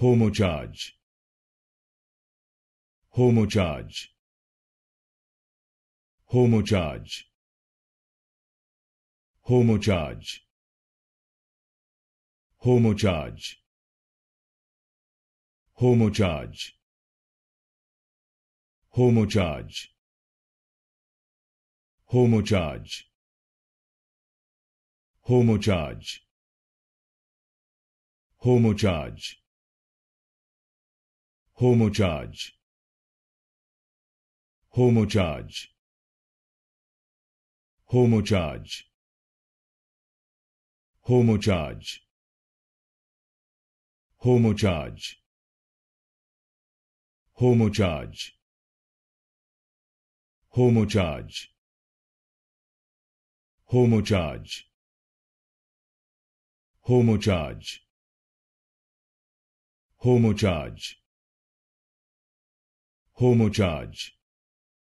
homocharge homocharge homocharge homocharge homocharge homocharge homocharge homocharge homocharge homocharge homocharge homocharge homocharge homocharge homocharge homocharge homocharge homocharge homocharge homocharge homocharge